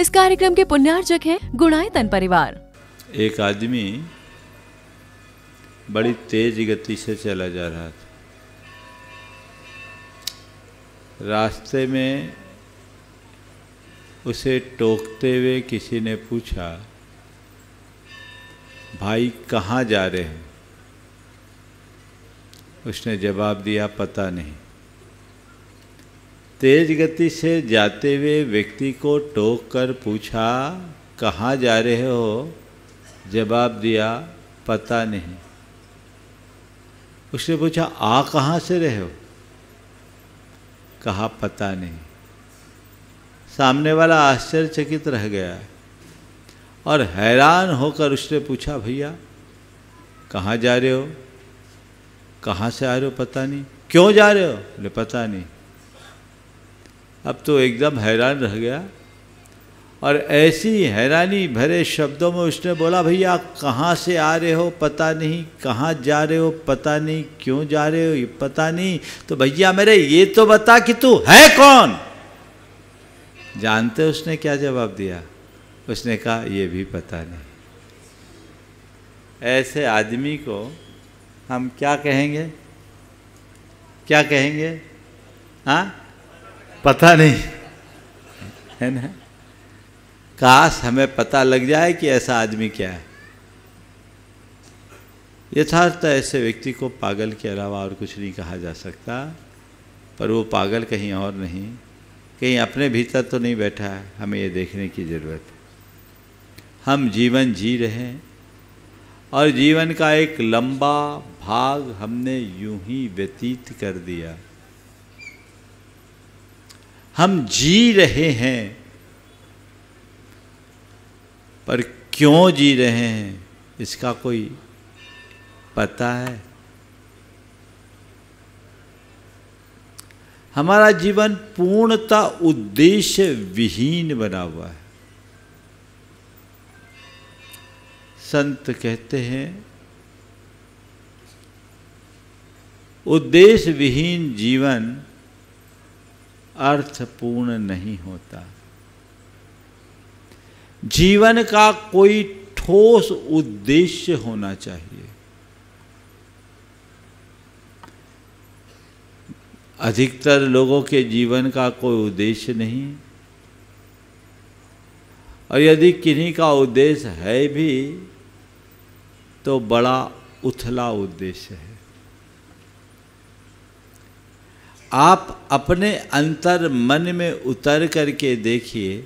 इस कार्यक्रम के पुण्यार्चक हैं गुणायतन परिवार एक आदमी बड़ी तेज गति से चला जा रहा था रास्ते में उसे टोकते हुए किसी ने पूछा भाई कहाँ जा रहे हैं उसने जवाब दिया पता नहीं तेज गति से जाते हुए व्यक्ति को टोक कर पूछा कहाँ जा रहे हो जवाब दिया पता नहीं उसने पूछा आ कहाँ से रहे हो कहा पता नहीं सामने वाला आश्चर्यचकित रह गया और हैरान होकर उसने पूछा भैया कहाँ जा रहे हो कहाँ से आ रहे हो पता नहीं क्यों जा रहे हो बोले पता नहीं अब तो एकदम हैरान रह गया और ऐसी हैरानी भरे शब्दों में उसने बोला भैया कहाँ से आ रहे हो पता नहीं कहाँ जा रहे हो पता नहीं क्यों जा रहे हो ये पता नहीं तो भैया मेरे ये तो बता कि तू है कौन जानते उसने क्या जवाब दिया उसने कहा ये भी पता नहीं ऐसे आदमी को हम क्या कहेंगे क्या कहेंगे हाँ पता नहीं है ना काश हमें पता लग जाए कि ऐसा आदमी क्या है यथार्थ ऐसे व्यक्ति को पागल के अलावा और कुछ नहीं कहा जा सकता पर वो पागल कहीं और नहीं कहीं अपने भीतर तो नहीं बैठा है हमें ये देखने की ज़रूरत है हम जीवन जी रहे हैं और जीवन का एक लंबा भाग हमने यूं ही व्यतीत कर दिया हम जी रहे हैं पर क्यों जी रहे हैं इसका कोई पता है हमारा जीवन पूर्णता उद्देश्य विहीन बना हुआ है संत कहते हैं उद्देश्य विहीन जीवन अर्थ पूर्ण नहीं होता जीवन का कोई ठोस उद्देश्य होना चाहिए अधिकतर लोगों के जीवन का कोई उद्देश्य नहीं और यदि किन्हीं का उद्देश्य है भी तो बड़ा उथला उद्देश्य है आप अपने अंतर मन में उतर करके देखिए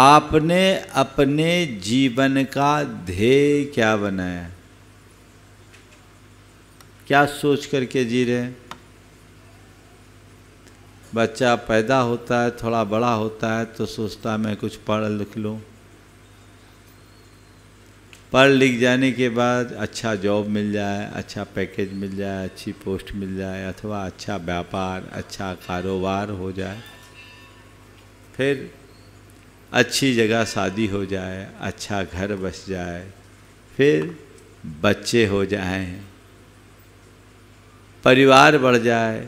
आपने अपने जीवन का ध्येय क्या बनाया क्या सोच करके जी रहे हैं बच्चा पैदा होता है थोड़ा बड़ा होता है तो सोचता है मैं कुछ पढ़ लिख लूँ पढ़ लिख जाने के बाद अच्छा जॉब मिल जाए अच्छा पैकेज मिल जाए अच्छी पोस्ट मिल जाए अथवा अच्छा व्यापार अच्छा कारोबार हो जाए फिर अच्छी जगह शादी हो जाए अच्छा घर बस जाए फिर बच्चे हो जाएं परिवार बढ़ जाए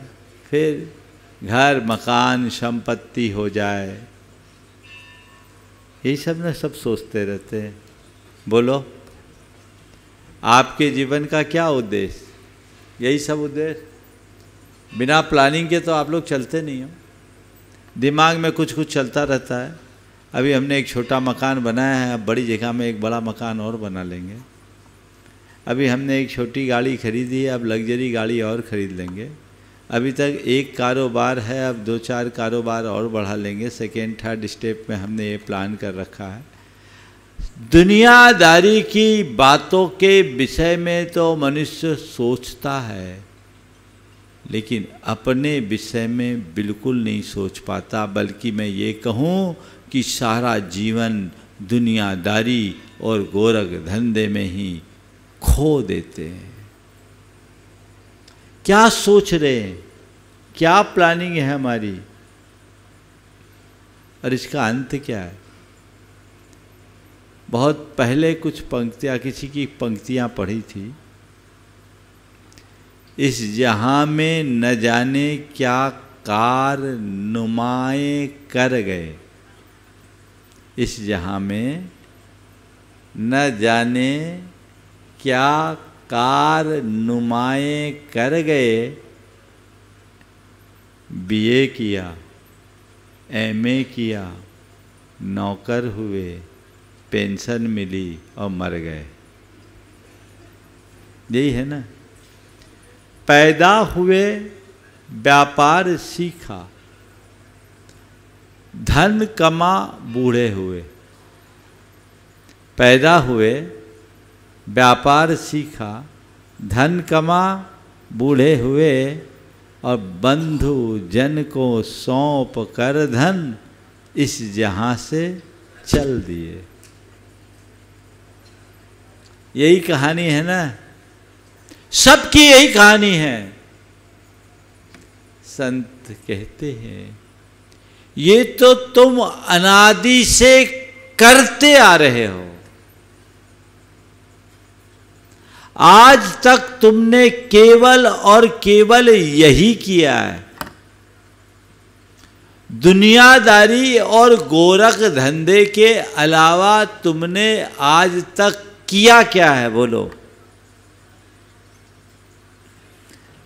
फिर घर मकान संपत्ति हो जाए ये सब ना सब सोचते रहते हैं बोलो आपके जीवन का क्या उद्देश्य यही सब उद्देश्य बिना प्लानिंग के तो आप लोग चलते नहीं हो दिमाग में कुछ कुछ चलता रहता है अभी हमने एक छोटा मकान बनाया है अब बड़ी जगह में एक बड़ा मकान और बना लेंगे अभी हमने एक छोटी गाड़ी खरीदी है अब लग्जरी गाड़ी और ख़रीद लेंगे अभी तक एक कारोबार है अब दो चार कारोबार और बढ़ा लेंगे सेकेंड थर्ड स्टेप में हमने ये प्लान कर रखा है दुनियादारी की बातों के विषय में तो मनुष्य सोचता है लेकिन अपने विषय में बिल्कुल नहीं सोच पाता बल्कि मैं ये कहूँ कि सारा जीवन दुनियादारी और गोरख धंधे में ही खो देते हैं क्या सोच रहे हैं क्या प्लानिंग है हमारी और इसका अंत क्या है बहुत पहले कुछ पंक्तियाँ किसी की पंक्तियाँ पढ़ी थी इस जहाँ में न जाने क्या कार नुमाए कर गए इस जहाँ में न जाने क्या कार नुमाए कर गए बीए किया एमए किया नौकर हुए पेंशन मिली और मर गए यही है ना पैदा हुए व्यापार सीखा धन कमा बूढ़े हुए पैदा हुए व्यापार सीखा धन कमा बूढ़े हुए और बंधु जन को सौंप कर धन इस जहाँ से चल दिए यही कहानी है ना सबकी यही कहानी है संत कहते हैं ये तो तुम अनादि से करते आ रहे हो आज तक तुमने केवल और केवल यही किया है दुनियादारी और गोरख धंधे के अलावा तुमने आज तक किया क्या है बोलो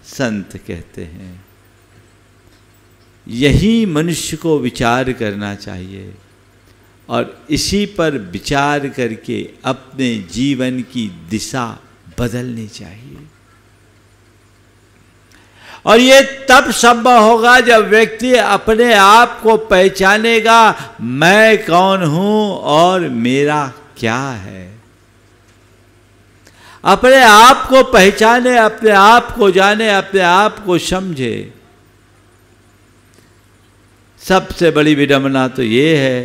संत कहते हैं यही मनुष्य को विचार करना चाहिए और इसी पर विचार करके अपने जीवन की दिशा बदलनी चाहिए और ये तब संभव होगा जब व्यक्ति अपने आप को पहचानेगा मैं कौन हूं और मेरा क्या है अपने आप को पहचाने अपने आप को जाने अपने आप को समझे सबसे बड़ी विडंबना तो ये है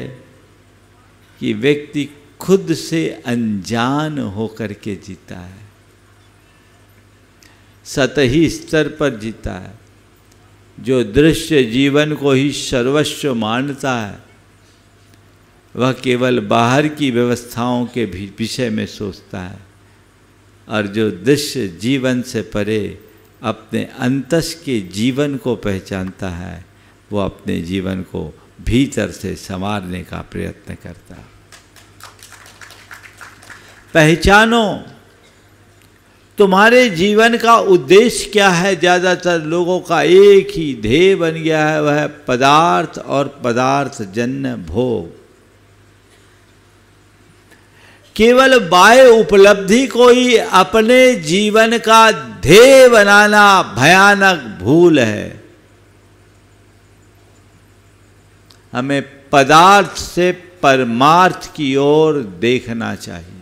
कि व्यक्ति खुद से अनजान होकर के जीता है सतही स्तर पर जीता है जो दृश्य जीवन को ही सर्वस्व मानता है वह केवल बाहर की व्यवस्थाओं के विषय में सोचता है और जो दृश्य जीवन से परे अपने अंतस के जीवन को पहचानता है वो अपने जीवन को भीतर से संवारने का प्रयत्न करता पहचानो तुम्हारे जीवन का उद्देश्य क्या है ज़्यादातर लोगों का एक ही ध्येय बन गया है वह पदार्थ और पदार्थ जन्य भोग केवल बाह्य उपलब्धि को ही अपने जीवन का ध्येय बनाना भयानक भूल है हमें पदार्थ से परमार्थ की ओर देखना चाहिए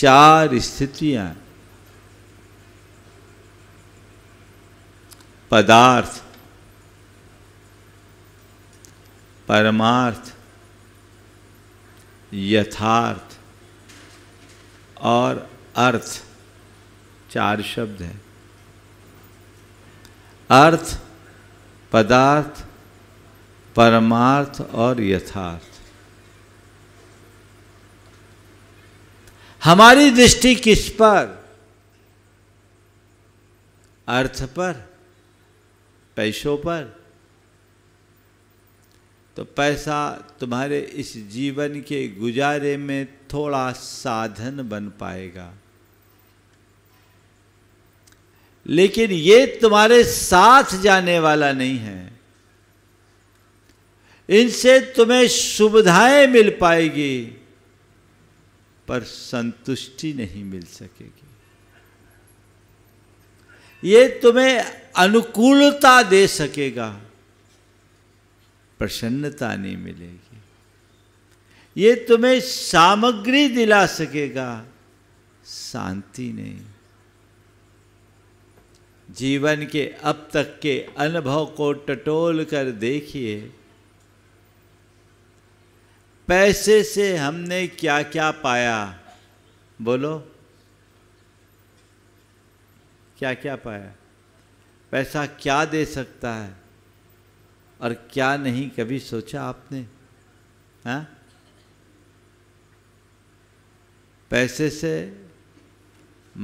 चार स्थितियां पदार्थ परमार्थ यथार्थ और अर्थ चार शब्द हैं अर्थ पदार्थ परमार्थ और यथार्थ हमारी दृष्टि किस पर अर्थ पर पैसों पर तो पैसा तुम्हारे इस जीवन के गुजारे में थोड़ा साधन बन पाएगा लेकिन ये तुम्हारे साथ जाने वाला नहीं है इनसे तुम्हें सुविधाएं मिल पाएगी पर संतुष्टि नहीं मिल सकेगी ये तुम्हें अनुकूलता दे सकेगा प्रसन्नता नहीं मिलेगी ये तुम्हें सामग्री दिला सकेगा शांति नहीं जीवन के अब तक के अनुभव को टटोल कर देखिए पैसे से हमने क्या क्या पाया बोलो क्या क्या पाया पैसा क्या दे सकता है और क्या नहीं कभी सोचा आपने हा? पैसे से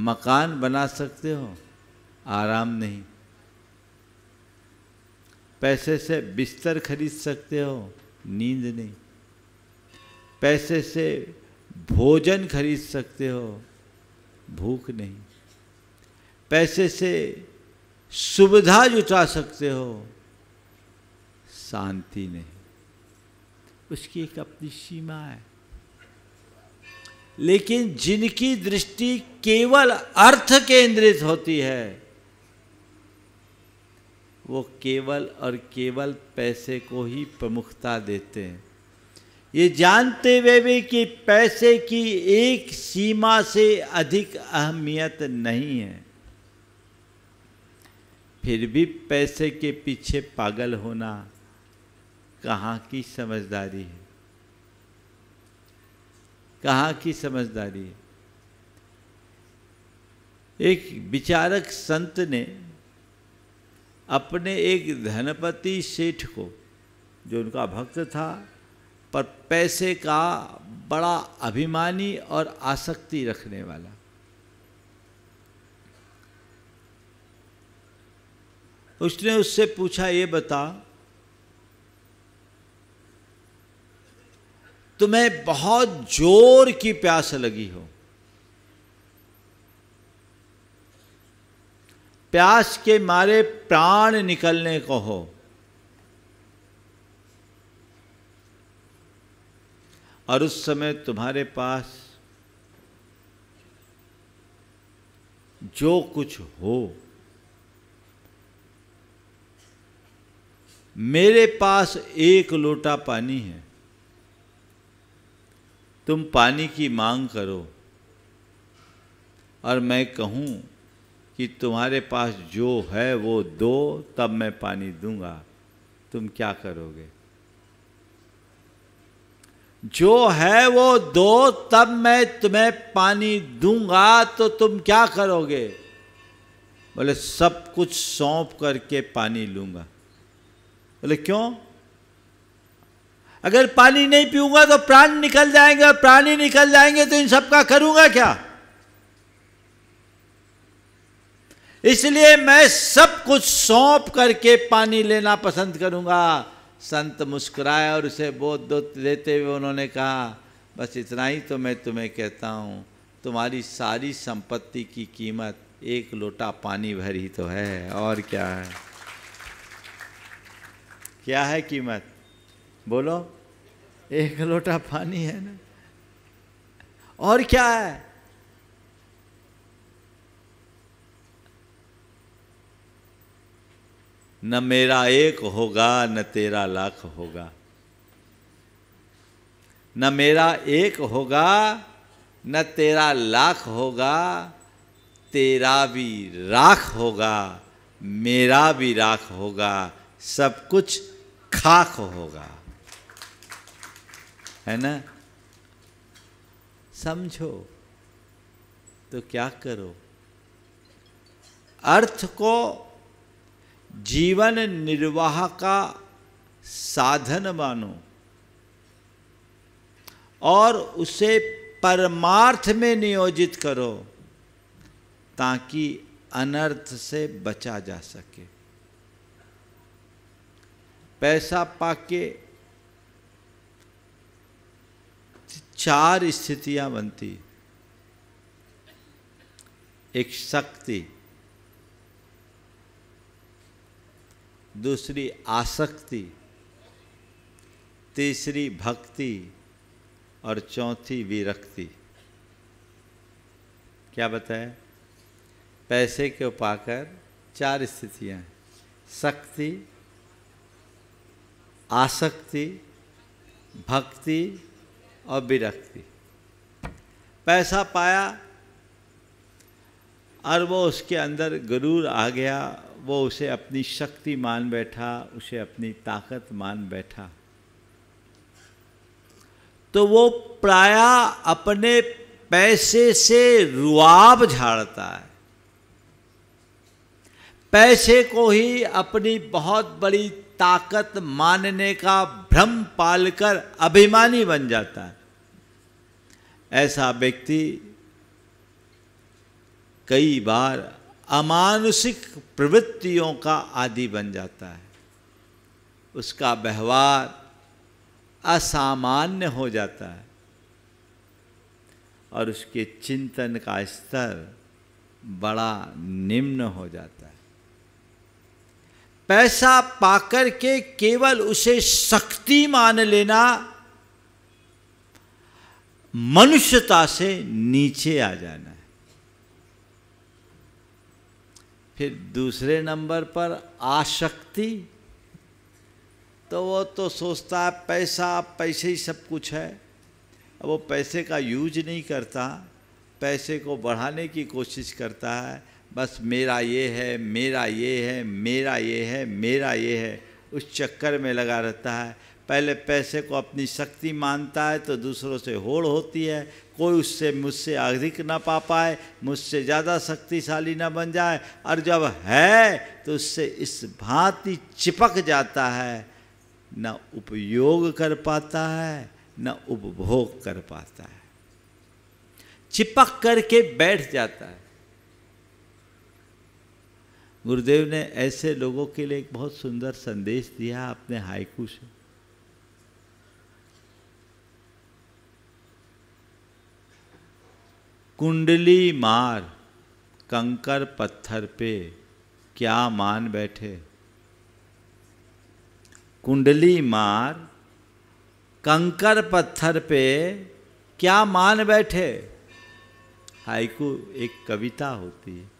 मकान बना सकते हो आराम नहीं पैसे से बिस्तर खरीद सकते हो नींद नहीं पैसे से भोजन खरीद सकते हो भूख नहीं पैसे से सुविधा जुटा सकते हो शांति नहीं उसकी एक अपनी सीमा है लेकिन जिनकी दृष्टि केवल अर्थ केंद्रित होती है वो केवल और केवल पैसे को ही प्रमुखता देते हैं ये जानते हुए भी कि पैसे की एक सीमा से अधिक अहमियत नहीं है फिर भी पैसे के पीछे पागल होना कहाँ की समझदारी है कहाँ की समझदारी है एक विचारक संत ने अपने एक धनपति सेठ को जो उनका भक्त था पर पैसे का बड़ा अभिमानी और आसक्ति रखने वाला उसने उससे पूछा ये बता तुम्हें बहुत जोर की प्यास लगी हो प्यास के मारे प्राण निकलने को हो और उस समय तुम्हारे पास जो कुछ हो मेरे पास एक लोटा पानी है तुम पानी की मांग करो और मैं कहूँ कि तुम्हारे पास जो है वो दो तब मैं पानी दूंगा तुम क्या करोगे जो है वो दो तब मैं तुम्हें पानी दूंगा तो तुम क्या करोगे बोले सब कुछ सौंप करके पानी लूंगा बोले क्यों अगर पानी नहीं पीऊंगा तो प्राण निकल जाएंगे और प्राणी निकल जाएंगे तो इन सब का करूंगा क्या इसलिए मैं सब कुछ सौंप करके पानी लेना पसंद करूंगा संत मुस्कुराए और उसे बोध देते हुए उन्होंने कहा बस इतना ही तो मैं तुम्हें कहता हूं तुम्हारी सारी संपत्ति की कीमत एक लोटा पानी भर ही तो है और क्या है क्या है कीमत बोलो एक लोटा पानी है ना और क्या है न मेरा एक होगा न तेरा लाख होगा न मेरा एक होगा न तेरा लाख होगा तेरा भी राख होगा मेरा भी राख होगा सब कुछ खाक होगा है ना समझो तो क्या करो अर्थ को जीवन निर्वाह का साधन मानो और उसे परमार्थ में नियोजित करो ताकि अनर्थ से बचा जा सके पैसा पाके चार स्थितियां बनती एक शक्ति दूसरी आसक्ति तीसरी भक्ति और चौथी विरक्ति क्या बताएं? पैसे के पाकर चार स्थितियां शक्ति आसक्ति भक्ति और विरक्ति पैसा पाया और वो उसके अंदर गरूर आ गया वो उसे अपनी शक्ति मान बैठा उसे अपनी ताकत मान बैठा तो वो प्राय अपने पैसे से रुआब झाड़ता है पैसे को ही अपनी बहुत बड़ी ताकत मानने का भ्रम पालकर अभिमानी बन जाता है ऐसा व्यक्ति कई बार अमानुषिक प्रवृत्तियों का आदि बन जाता है उसका व्यवहार असामान्य हो जाता है और उसके चिंतन का स्तर बड़ा निम्न हो जाता है पैसा पाकर के केवल उसे शक्ति मान लेना मनुष्यता से नीचे आ जाना है फिर दूसरे नंबर पर आशक्ति तो वो तो सोचता है पैसा पैसे ही सब कुछ है वो पैसे का यूज नहीं करता पैसे को बढ़ाने की कोशिश करता है बस मेरा ये है मेरा ये है मेरा ये है मेरा ये है उस चक्कर में लगा रहता है पहले पैसे को अपनी शक्ति मानता है तो दूसरों से होड़ होती है कोई उससे मुझसे अधिक ना पा पाए मुझसे ज़्यादा शक्तिशाली ना बन जाए और जब है तो उससे इस भांति चिपक जाता है न उपयोग कर पाता है न उपभोग कर पाता है चिपक करके बैठ जाता है गुरुदेव ने ऐसे लोगों के लिए एक बहुत सुंदर संदेश दिया अपने हाइकू से कुंडली मार कंकर पत्थर पे क्या मान बैठे कुंडली मार कंकर पत्थर पे क्या मान बैठे हाइकू एक कविता होती है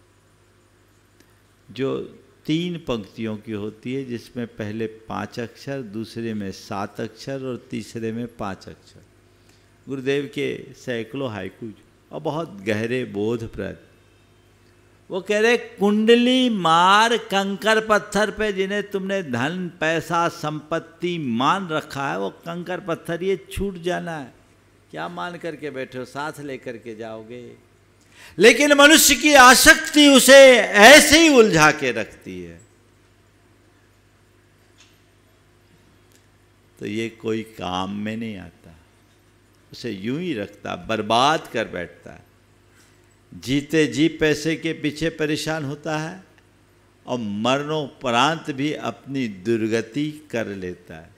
जो तीन पंक्तियों की होती है जिसमें पहले पांच अक्षर दूसरे में सात अक्षर और तीसरे में पांच अक्षर गुरुदेव के सैकड़ों हाइकूज और बहुत गहरे बोधप्रद वो कह रहे कुंडली मार कंकर पत्थर पे जिन्हें तुमने धन पैसा संपत्ति मान रखा है वो कंकर पत्थर ये छूट जाना है क्या मान करके बैठे हो साथ लेकर के जाओगे लेकिन मनुष्य की आसक्ति उसे ऐसे ही उलझा के रखती है तो ये कोई काम में नहीं आता उसे यूं ही रखता बर्बाद कर बैठता है जीते जी पैसे के पीछे परेशान होता है और मरणोपरांत भी अपनी दुर्गति कर लेता है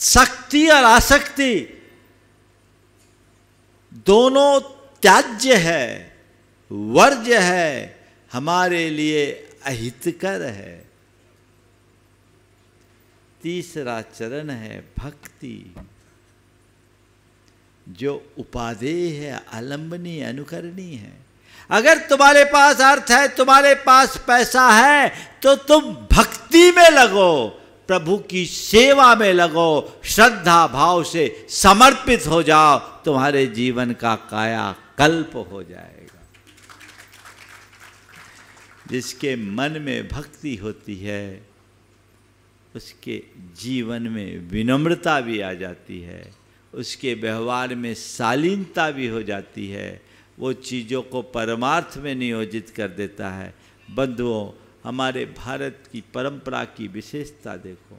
शक्ति और आसक्ति दोनों त्याज्य है वर्ज्य है हमारे लिए अहितकर है तीसरा चरण है भक्ति जो उपाधेय है आलंबनी अनुकरणी है अगर तुम्हारे पास अर्थ है तुम्हारे पास पैसा है तो तुम भक्ति में लगो प्रभु की सेवा में लगो श्रद्धा भाव से समर्पित हो जाओ तुम्हारे जीवन का काया कल्प हो जाएगा जिसके मन में भक्ति होती है उसके जीवन में विनम्रता भी आ जाती है उसके व्यवहार में शालीनता भी हो जाती है वो चीज़ों को परमार्थ में नियोजित कर देता है बंधुओं हमारे भारत की परंपरा की विशेषता देखो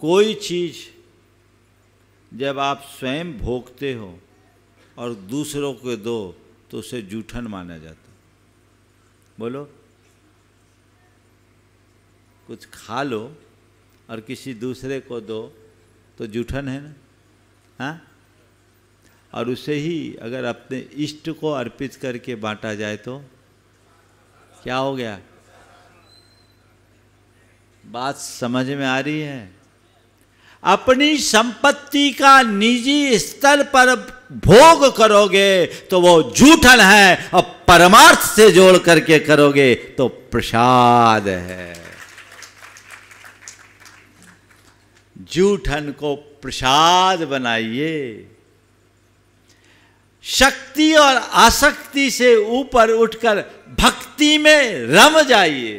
कोई चीज जब आप स्वयं भोगते हो और दूसरों को दो तो उसे जूठन माना जाता बोलो कुछ खा लो और किसी दूसरे को दो तो जूठन है ना हाँ और उसे ही अगर अपने इष्ट को अर्पित करके बांटा जाए तो क्या हो गया बात समझ में आ रही है अपनी संपत्ति का निजी स्तर पर भोग करोगे तो वो झूठन है और परमार्थ से जोड़ करके करोगे तो प्रसाद है झूठन को प्रसाद बनाइए शक्ति और आसक्ति से ऊपर उठकर भक्ति में रम जाइए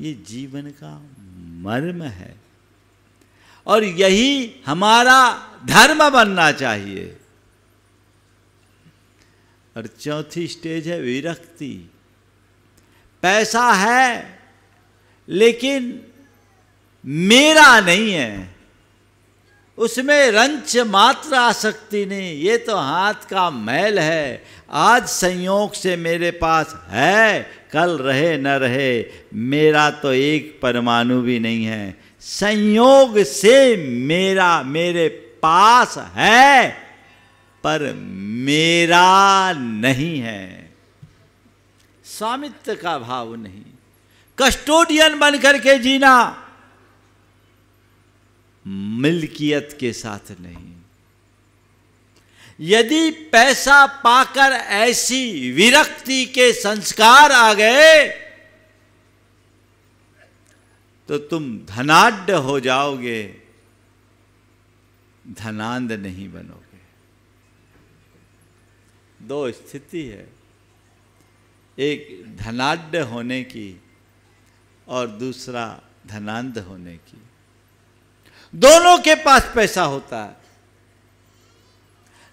ये जीवन का मर्म है और यही हमारा धर्म बनना चाहिए और चौथी स्टेज है विरक्ति पैसा है लेकिन मेरा नहीं है उसमें रंच मात्र सकती नहीं ये तो हाथ का मैल है आज संयोग से मेरे पास है कल रहे न रहे मेरा तो एक परमाणु भी नहीं है संयोग से मेरा मेरे पास है पर मेरा नहीं है स्वामित्व का भाव नहीं कस्टोडियन बनकर के जीना मिल्कियत के साथ नहीं यदि पैसा पाकर ऐसी विरक्ति के संस्कार आ गए तो तुम धनाढ़ हो जाओगे धनांद नहीं बनोगे दो स्थिति है एक धनाढ़ होने की और दूसरा धनांध होने की दोनों के पास पैसा होता है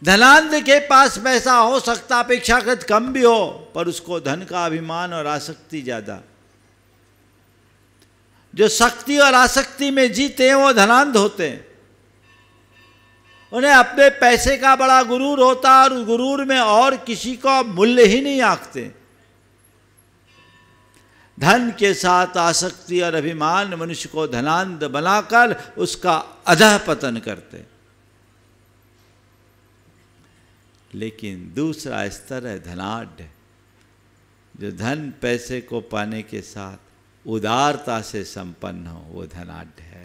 धनांध के पास पैसा हो सकता अपेक्षाकृत कम भी हो पर उसको धन का अभिमान और आसक्ति ज्यादा जो शक्ति और आसक्ति में जीते हैं वो धनांध होते हैं उन्हें अपने पैसे का बड़ा गुरूर होता और गुरूर में और किसी को मूल्य ही नहीं आंकते धन के साथ आसक्ति और अभिमान मनुष्य को धनांध बनाकर उसका अधह पतन करते लेकिन दूसरा स्तर है धनाढ़ जो धन पैसे को पाने के साथ उदारता से संपन्न हो वो धनाढ़ है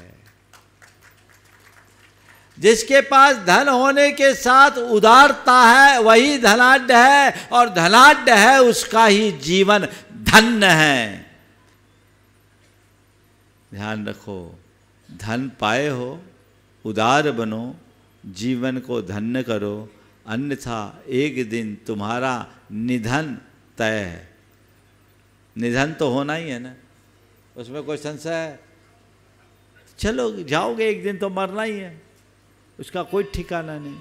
जिसके पास धन होने के साथ उदारता है वही धनाढ़ है और धनाढ़ है उसका ही जीवन धन्य है ध्यान रखो धन पाए हो उदार बनो जीवन को धन्य करो अन्यथा एक दिन तुम्हारा निधन तय है निधन तो होना ही है ना उसमें कोई संशय है चलो जाओगे एक दिन तो मरना ही है उसका कोई ठिकाना नहीं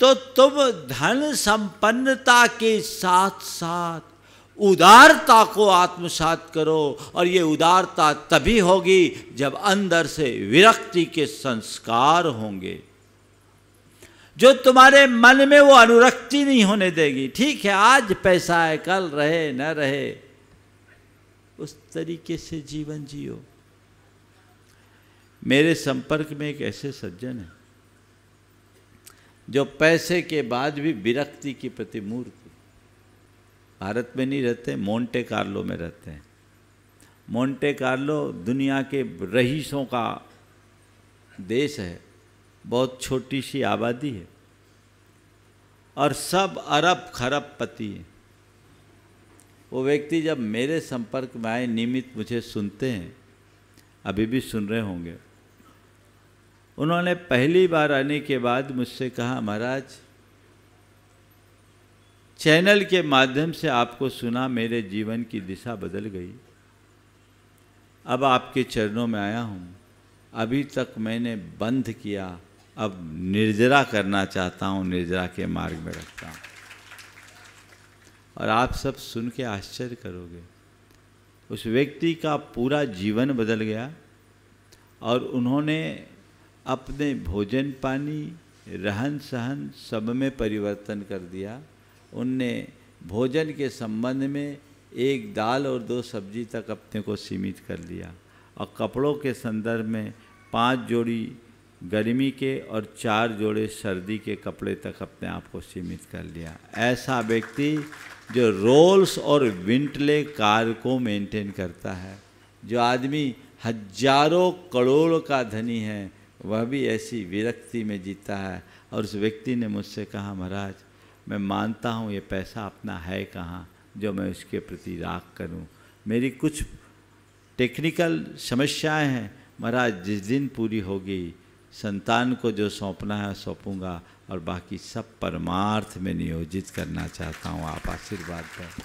तो तुम धन संपन्नता के साथ साथ उदारता को आत्मसात करो और ये उदारता तभी होगी जब अंदर से विरक्ति के संस्कार होंगे जो तुम्हारे मन में वो अनुरक्ति नहीं होने देगी ठीक है आज पैसा है कल रहे न रहे उस तरीके से जीवन जियो मेरे संपर्क में एक ऐसे सज्जन है जो पैसे के बाद भी विरक्ति के प्रति भारत में नहीं रहते मोंटे कार्लो में रहते हैं मोंटे कार्लो दुनिया के रईसों का देश है बहुत छोटी सी आबादी है और सब अरब खरब पति हैं वो व्यक्ति जब मेरे संपर्क में आए नियमित मुझे सुनते हैं अभी भी सुन रहे होंगे उन्होंने पहली बार आने के बाद मुझसे कहा महाराज चैनल के माध्यम से आपको सुना मेरे जीवन की दिशा बदल गई अब आपके चरणों में आया हूँ अभी तक मैंने बंद किया अब निर्जरा करना चाहता हूँ निर्जरा के मार्ग में रखता हूँ और आप सब सुन के आश्चर्य करोगे उस व्यक्ति का पूरा जीवन बदल गया और उन्होंने अपने भोजन पानी रहन सहन सब में परिवर्तन कर दिया उनने भोजन के संबंध में एक दाल और दो सब्जी तक अपने को सीमित कर लिया और कपड़ों के संदर्भ में पांच जोड़ी गर्मी के और चार जोड़े सर्दी के कपड़े तक अपने आप को सीमित कर लिया ऐसा व्यक्ति जो रोल्स और विंटले कार को मेंटेन करता है जो आदमी हजारों करोड़ का धनी है वह भी ऐसी विरक्ति में जीता है और उस व्यक्ति ने मुझसे कहा महाराज मैं मानता हूँ ये पैसा अपना है कहाँ जो मैं उसके प्रति राग करूँ मेरी कुछ टेक्निकल समस्याएं हैं महाराज जिस दिन पूरी होगी संतान को जो सौंपना है सौंपूंगा और बाकी सब परमार्थ में नियोजित करना चाहता हूँ आप आशीर्वाद पर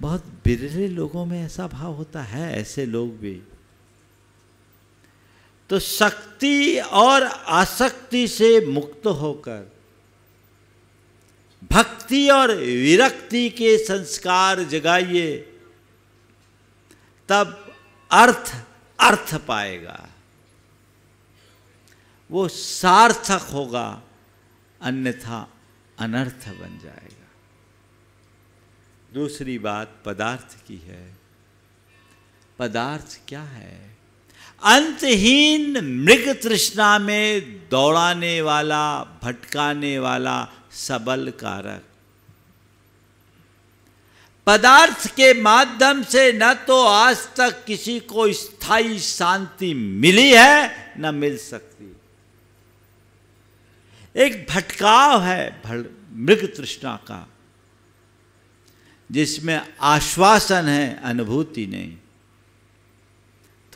बहुत बिरले लोगों में ऐसा भाव होता है ऐसे लोग भी तो शक्ति और आसक्ति से मुक्त होकर भक्ति और विरक्ति के संस्कार जगाइए तब अर्थ अर्थ पाएगा वो सार्थक होगा अन्यथा अनर्थ बन जाएगा दूसरी बात पदार्थ की है पदार्थ क्या है अंतहीन मृग तृष्णा में दौड़ाने वाला भटकाने वाला सबल कारक पदार्थ के माध्यम से न तो आज तक किसी को स्थायी शांति मिली है न मिल सकती एक भटकाव है मृग तृष्णा का जिसमें आश्वासन है अनुभूति नहीं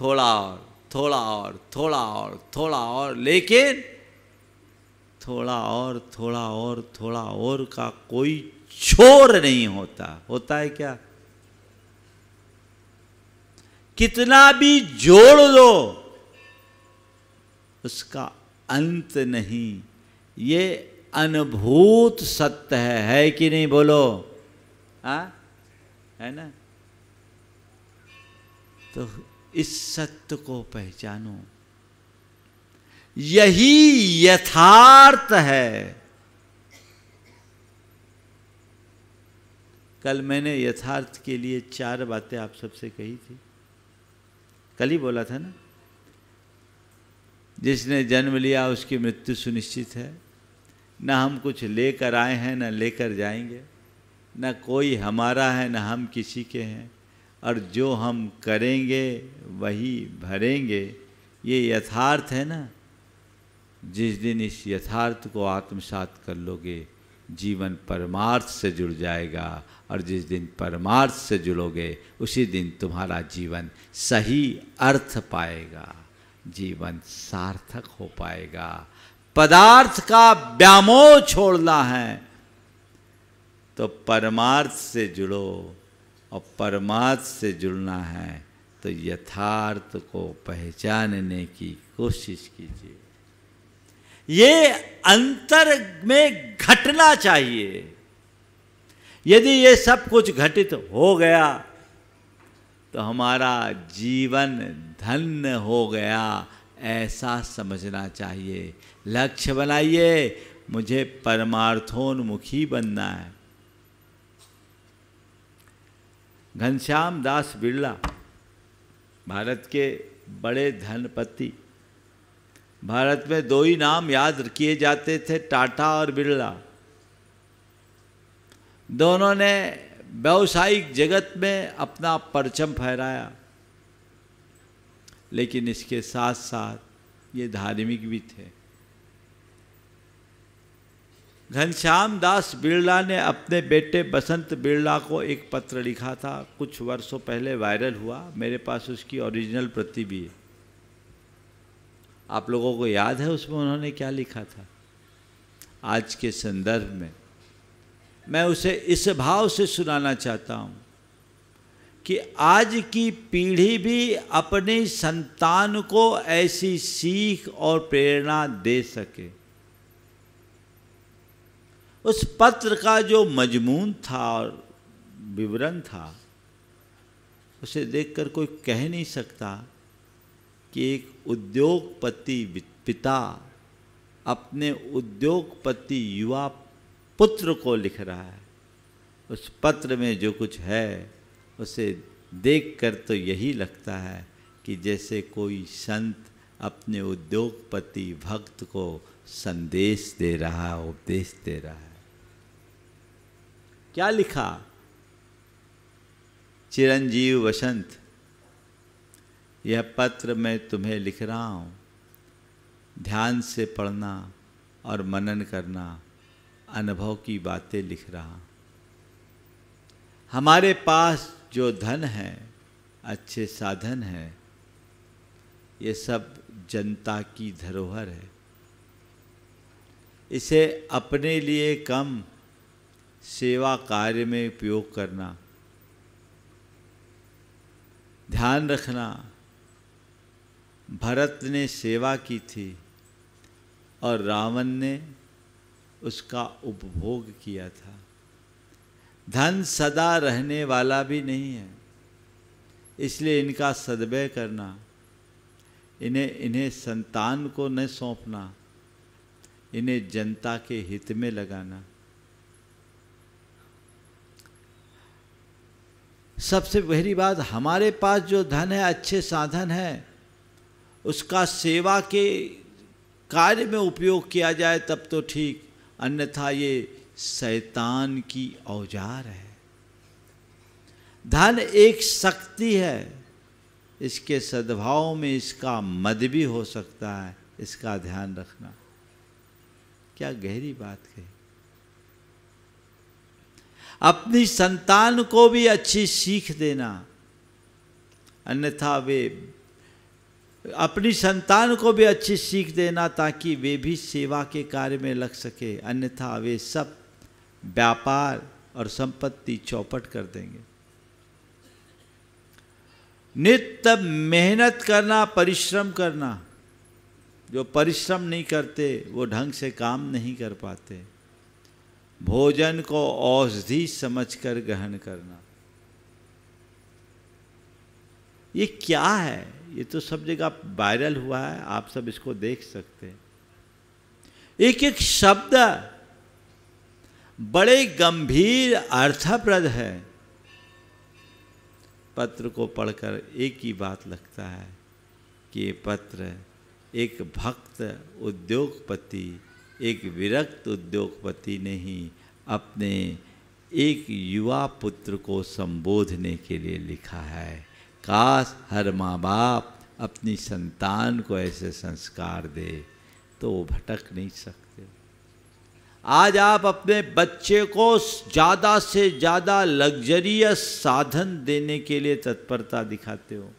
थोड़ा और थोड़ा और थोड़ा और थोड़ा और लेकिन थोड़ा और थोड़ा और थोड़ा और का कोई छोर नहीं होता होता है क्या कितना भी जोड़ दो उसका अंत नहीं ये अनुभूत सत्य है है कि नहीं बोलो आ? हाँ? है ना तो इस सत्य को पहचानो यही यथार्थ है कल मैंने यथार्थ के लिए चार बातें आप सबसे कही थी कल ही बोला था ना जिसने जन्म लिया उसकी मृत्यु सुनिश्चित है ना हम कुछ लेकर आए हैं ना लेकर जाएंगे ना कोई हमारा है ना हम किसी के हैं और जो हम करेंगे वही भरेंगे ये यथार्थ है ना जिस दिन इस यथार्थ को आत्मसात कर लोगे जीवन परमार्थ से जुड़ जाएगा और जिस दिन परमार्थ से जुड़ोगे उसी दिन तुम्हारा जीवन सही अर्थ पाएगा जीवन सार्थक हो पाएगा पदार्थ का व्यामोह छोड़ना है तो परमार्थ से जुड़ो और परमात्म से जुड़ना है तो यथार्थ को पहचानने की कोशिश कीजिए ये अंतर में घटना चाहिए यदि ये सब कुछ घटित हो गया तो हमारा जीवन धन्य हो गया ऐसा समझना चाहिए लक्ष्य बनाइए मुझे परमार्थोन्मुखी बनना है घनश्याम दास बिरला भारत के बड़े धनपति भारत में दो ही नाम याद किए जाते थे टाटा और बिरला दोनों ने व्यावसायिक जगत में अपना परचम फहराया लेकिन इसके साथ साथ ये धार्मिक भी थे घनश्याम दास बिरला ने अपने बेटे बसंत बिरला को एक पत्र लिखा था कुछ वर्षों पहले वायरल हुआ मेरे पास उसकी ओरिजिनल प्रति भी है आप लोगों को याद है उसमें उन्होंने क्या लिखा था आज के संदर्भ में मैं उसे इस भाव से सुनाना चाहता हूँ कि आज की पीढ़ी भी अपनी संतान को ऐसी सीख और प्रेरणा दे सके उस पत्र का जो मजमून था और विवरण था उसे देखकर कोई कह नहीं सकता कि एक उद्योगपति पिता अपने उद्योगपति युवा पुत्र को लिख रहा है उस पत्र में जो कुछ है उसे देखकर तो यही लगता है कि जैसे कोई संत अपने उद्योगपति भक्त को संदेश दे रहा उपदेश दे रहा है क्या लिखा चिरंजीव वसंत यह पत्र मैं तुम्हें लिख रहा हूँ ध्यान से पढ़ना और मनन करना अनुभव की बातें लिख रहा हमारे पास जो धन है अच्छे साधन है ये सब जनता की धरोहर है इसे अपने लिए कम सेवा कार्य में उपयोग करना ध्यान रखना भरत ने सेवा की थी और रावण ने उसका उपभोग किया था धन सदा रहने वाला भी नहीं है इसलिए इनका सदव्यय करना इन्हें इन्हें संतान को न सौंपना इन्हें जनता के हित में लगाना सबसे पहली बात हमारे पास जो धन है अच्छे साधन है उसका सेवा के कार्य में उपयोग किया जाए तब तो ठीक अन्यथा ये शैतान की औजार है धन एक शक्ति है इसके सद्भाव में इसका मद भी हो सकता है इसका ध्यान रखना क्या गहरी बात कही अपनी संतान को भी अच्छी सीख देना अन्यथा वे अपनी संतान को भी अच्छी सीख देना ताकि वे भी सेवा के कार्य में लग सके अन्यथा वे सब व्यापार और संपत्ति चौपट कर देंगे नित्य मेहनत करना परिश्रम करना जो परिश्रम नहीं करते वो ढंग से काम नहीं कर पाते भोजन को औषधि समझकर ग्रहण करना ये क्या है ये तो सब जगह वायरल हुआ है आप सब इसको देख सकते हैं एक एक शब्द बड़े गंभीर अर्थप्रद है पत्र को पढ़कर एक ही बात लगता है कि ये पत्र एक भक्त उद्योगपति एक विरक्त उद्योगपति ने ही अपने एक युवा पुत्र को संबोधने के लिए लिखा है काश हर माँ बाप अपनी संतान को ऐसे संस्कार दे तो वो भटक नहीं सकते आज आप अपने बच्चे को ज़्यादा से ज़्यादा लग्जरियस साधन देने के लिए तत्परता दिखाते हो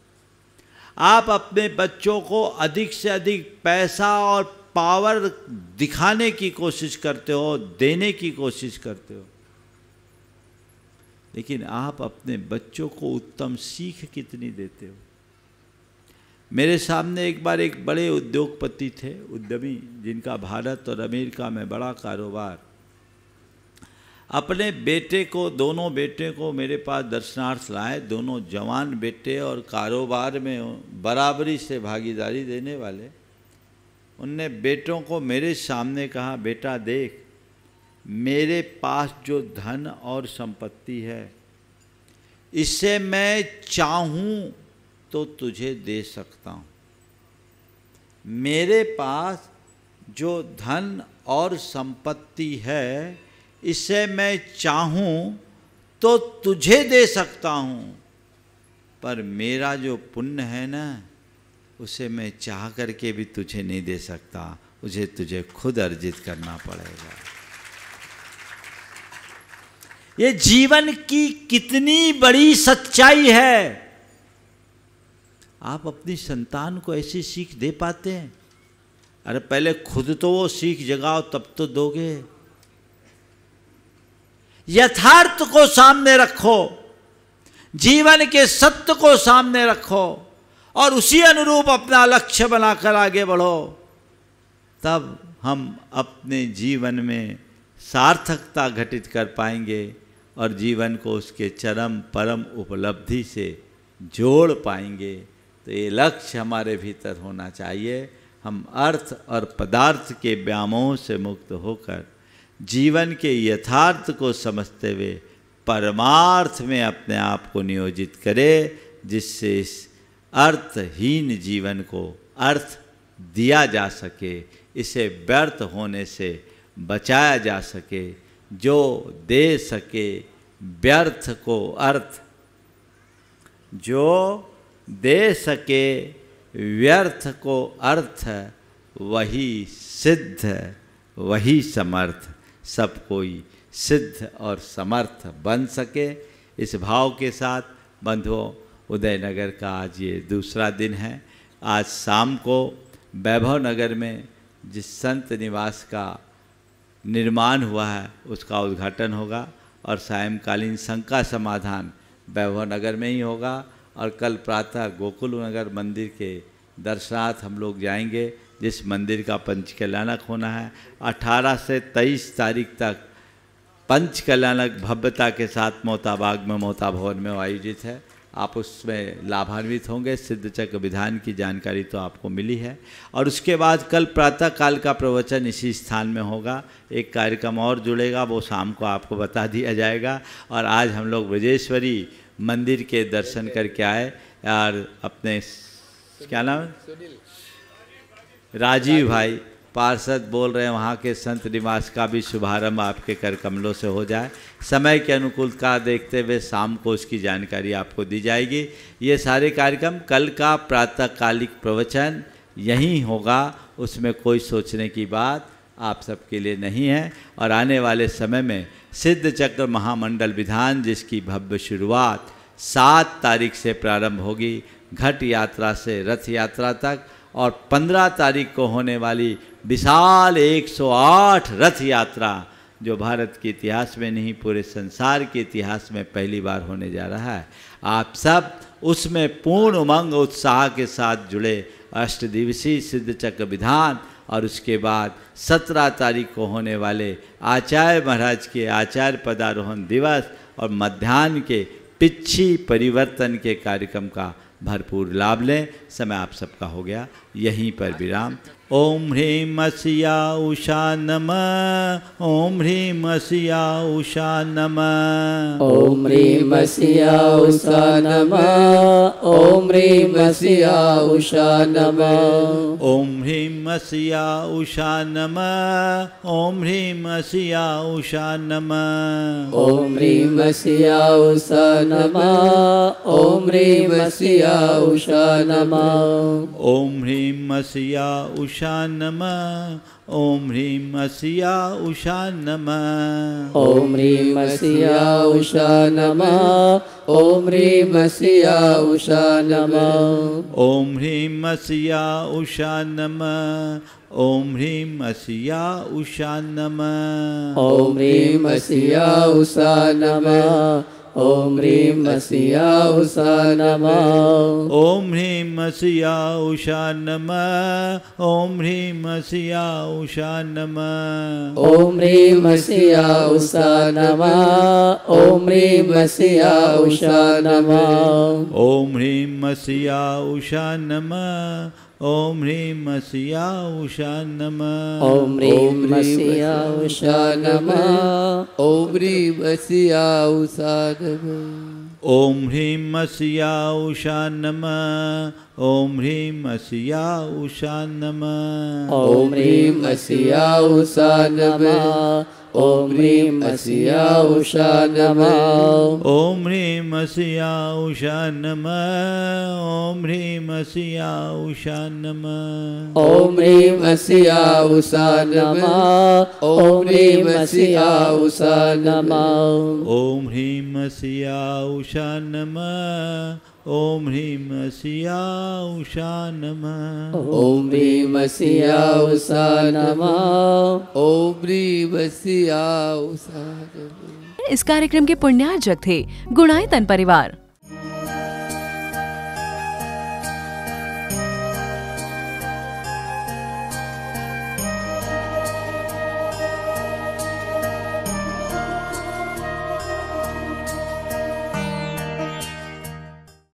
आप अपने बच्चों को अधिक से अधिक पैसा और पावर दिखाने की कोशिश करते हो देने की कोशिश करते हो लेकिन आप अपने बच्चों को उत्तम सीख कितनी देते हो मेरे सामने एक बार एक बड़े उद्योगपति थे उद्यमी जिनका भारत और अमेरिका में बड़ा कारोबार अपने बेटे को दोनों बेटे को मेरे पास दर्शनार्थ लाए दोनों जवान बेटे और कारोबार में बराबरी से भागीदारी देने वाले उनने बेटों को मेरे सामने कहा बेटा देख मेरे पास जो धन और संपत्ति है इसे मैं चाहूँ तो तुझे दे सकता हूँ मेरे पास जो धन और संपत्ति है इसे मैं चाहूँ तो तुझे दे सकता हूँ पर मेरा जो पुण्य है ना उसे मैं चाह करके भी तुझे नहीं दे सकता उसे तुझे खुद अर्जित करना पड़ेगा ये जीवन की कितनी बड़ी सच्चाई है आप अपनी संतान को ऐसी सीख दे पाते हैं अरे पहले खुद तो वो सीख जगाओ तब तो दोगे यथार्थ को सामने रखो जीवन के सत्य को सामने रखो और उसी अनुरूप अपना लक्ष्य बनाकर आगे बढ़ो तब हम अपने जीवन में सार्थकता घटित कर पाएंगे और जीवन को उसके चरम परम उपलब्धि से जोड़ पाएंगे तो ये लक्ष्य हमारे भीतर होना चाहिए हम अर्थ और पदार्थ के व्यामोह से मुक्त होकर जीवन के यथार्थ को समझते हुए परमार्थ में अपने आप को नियोजित करें जिससे इस अर्थहीन जीवन को अर्थ दिया जा सके इसे व्यर्थ होने से बचाया जा सके जो दे सके व्यर्थ को अर्थ जो दे सके व्यर्थ को अर्थ वही सिद्ध वही समर्थ सब कोई सिद्ध और समर्थ बन सके इस भाव के साथ बंधुओं उदयनगर का आज ये दूसरा दिन है आज शाम को वैभव नगर में जिस संत निवास का निर्माण हुआ है उसका उद्घाटन होगा और सायंकालीन शंका समाधान वैभव नगर में ही होगा और कल प्रातः गोकुल नगर मंदिर के दर्शनार्थ हम लोग जाएंगे जिस मंदिर का पंचकल्याणक होना है 18 से 23 तारीख तक पंचकल्याणक भव्यता के साथ मोहताबाग में मोहता भवन में आयोजित है आप उसमें लाभान्वित होंगे सिद्ध चक्र विधान की जानकारी तो आपको मिली है और उसके बाद कल प्रातः काल का प्रवचन इसी स्थान में होगा एक कार्यक्रम और जुड़ेगा वो शाम को आपको बता दिया जाएगा और आज हम लोग ब्रजेश्वरी मंदिर के दर्शन करके आए और अपने क्या नाम है राजीव भाई पार्षद बोल रहे हैं वहाँ के संत निवास का भी शुभारंभ आपके कर कमलों से हो जाए समय के अनुकूल का देखते हुए शाम को उसकी जानकारी आपको दी जाएगी ये सारे कार्यक्रम कल का प्रातःकालिक प्रवचन यहीं होगा उसमें कोई सोचने की बात आप सबके लिए नहीं है और आने वाले समय में सिद्ध चक्र महामंडल विधान जिसकी भव्य शुरुआत सात तारीख से प्रारंभ होगी घट यात्रा से रथ यात्रा तक और 15 तारीख को होने वाली विशाल 108 रथ यात्रा जो भारत के इतिहास में नहीं पूरे संसार के इतिहास में पहली बार होने जा रहा है आप सब उसमें पूर्ण उमंग उत्साह के साथ जुड़े अष्ट दिवसीय सिद्ध चक्र विधान और उसके बाद सत्रह तारीख को होने वाले आचार्य महाराज के आचार्य पदारोहण दिवस और मध्यान्ह के पिछी परिवर्तन के कार्यक्रम का भरपूर लाभ लें समय आप सबका हो गया यहीं पर विराम ओम ह्रीम मसिया उषा नम ओम ह्रीम मसिया उषा नम ओम ह्रीम मसिया उषा नम ओम ह्रीम मसिया उषा नम ओम ह्रीम मसिया उषा नम ओम ह्रीम मसिया उषा नम ओम ह्रीम मसिया उषा नम ओम ह्रीम मसिया उषा नम ओम ह्रीं अस्या उषा नम ओम ह्रीं अस्या उषा नम ओम ह्रीं अस्या उषा नम ओम ह्रीं अस्या उषा नम ओम ह्रीं अस्या उषा नम ओम ह्रीं अस्या उषा नम ओम ह्रीं अस्या उषा नमः ओम ह्रीं मसीहा उषा नमः ओम ह्रीं मसीहा उषा नमः ओम ह्रीं मसीहा उषा नमः ओम ह्रीं मसीहा उषा नमः ओम ह्रीं मसीहा उषा नमः ओम ह्रीं मसीहा उषा नमः ओम ह्रीं मसीहा उषा नमः ओम ह्रीं मसीहा उषा नमः ओम ह्रीं मसीहा उषा ॐ ह्रीं अस्या उषा नमः ॐ ह्रीं अस्या उषा नमः ॐ ह्रीं अस्या उषा नमः ॐ ह्रीं अस्या उषा नमः ॐ ह्रीं अस्या उषा नमः ॐ ह्रीं अस्या उषा नमः ॐ ह्रीं अस्या उषा नमः ॐ ह्रीं अस्या उषा नमः ॐ ह्रीं अस्या उषा नमः ओम ह्रीम सिया उषा नम ओम ह्रीम सिया उषा नम ओम ह्रीम सिया उषा नम इस कार्यक्रम के पुण्यार्जक थे गुणायतन परिवार